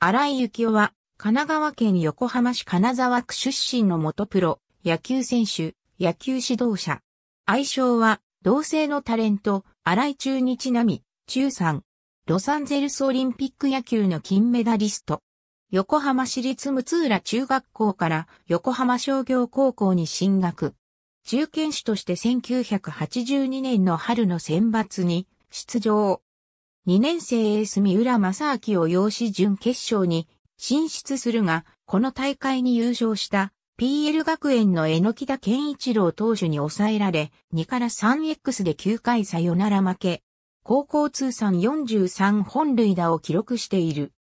荒井幸雄は、神奈川県横浜市金沢区出身の元プロ、野球選手、野球指導者。愛称は、同性のタレント、荒井中にちなみ、中3。ロサンゼルスオリンピック野球の金メダリスト。横浜市立六浦中学校から横浜商業高校に進学。中堅手として1982年の春の選抜に出場。2年生エース三浦正明を養子準決勝に進出するが、この大会に優勝した PL 学園の榎田健一郎投手に抑えられ、2から 3X で9回サヨナラ負け。高校通算43本塁打を記録している。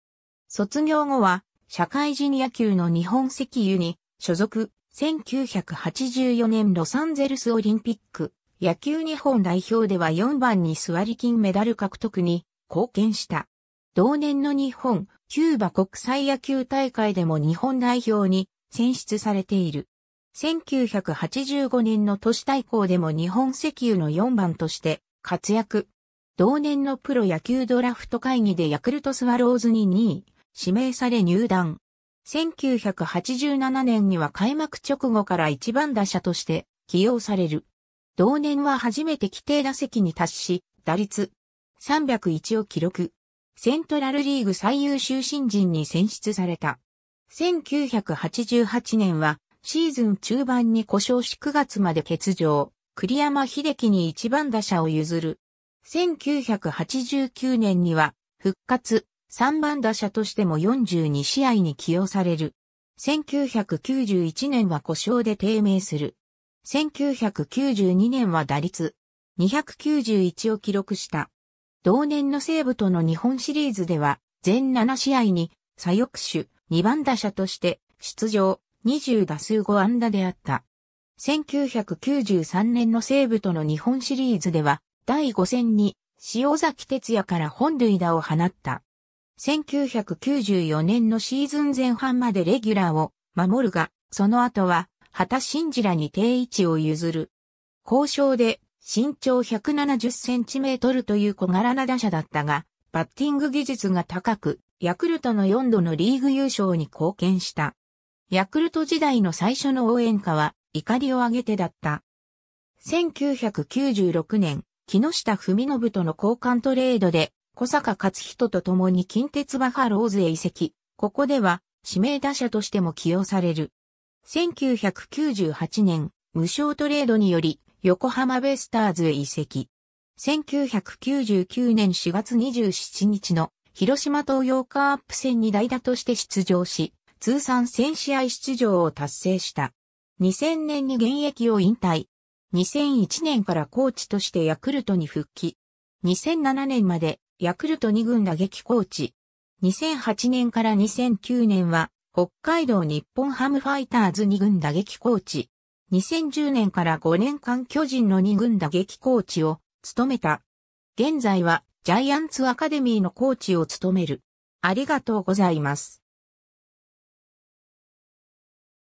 卒業後は、社会人野球の日本石油に所属、1984年ロサンゼルスオリンピック、野球日本代表では4番に座り金メダル獲得に貢献した。同年の日本、キューバ国際野球大会でも日本代表に選出されている。1985年の都市対抗でも日本石油の4番として活躍。同年のプロ野球ドラフト会議でヤクルトスワローズに2位、指名され入団。1987年には開幕直後から1番打者として起用される。同年は初めて規定打席に達し、打率301を記録。セントラルリーグ最優秀新人に選出された。1988年はシーズン中盤に故障し9月まで欠場。栗山秀樹に一番打者を譲る。1989年には復活3番打者としても42試合に起用される。1991年は故障で低迷する。1992年は打率291を記録した。同年の西武との日本シリーズでは、全7試合に左翼手2番打者として出場20打数5安打であった。1993年の西武との日本シリーズでは、第5戦に塩崎哲也から本塁打を放った。1994年のシーズン前半までレギュラーを守るが、その後は畑信二らに定位置を譲る。交渉で身長170センチメートルという小柄な打者だったが、バッティング技術が高く、ヤクルトの4度のリーグ優勝に貢献した。ヤクルト時代の最初の応援歌は、怒りを上げてだった。1996年、木下文信との交換トレードで、小坂勝人と共に近鉄バファローズへ移籍。ここでは、指名打者としても起用される。1998年、無償トレードにより、横浜ベイスターズへ移籍。1999年4月27日の広島東洋カープ戦に代打として出場し、通算1000試合出場を達成した。2000年に現役を引退。2001年からコーチとしてヤクルトに復帰。2007年までヤクルト2軍打撃コーチ。2008年から2009年は北海道日本ハムファイターズ2軍打撃コーチ。2010年から5年間巨人の2軍打撃コーチを務めた。現在はジャイアンツアカデミーのコーチを務める。ありがとうございます。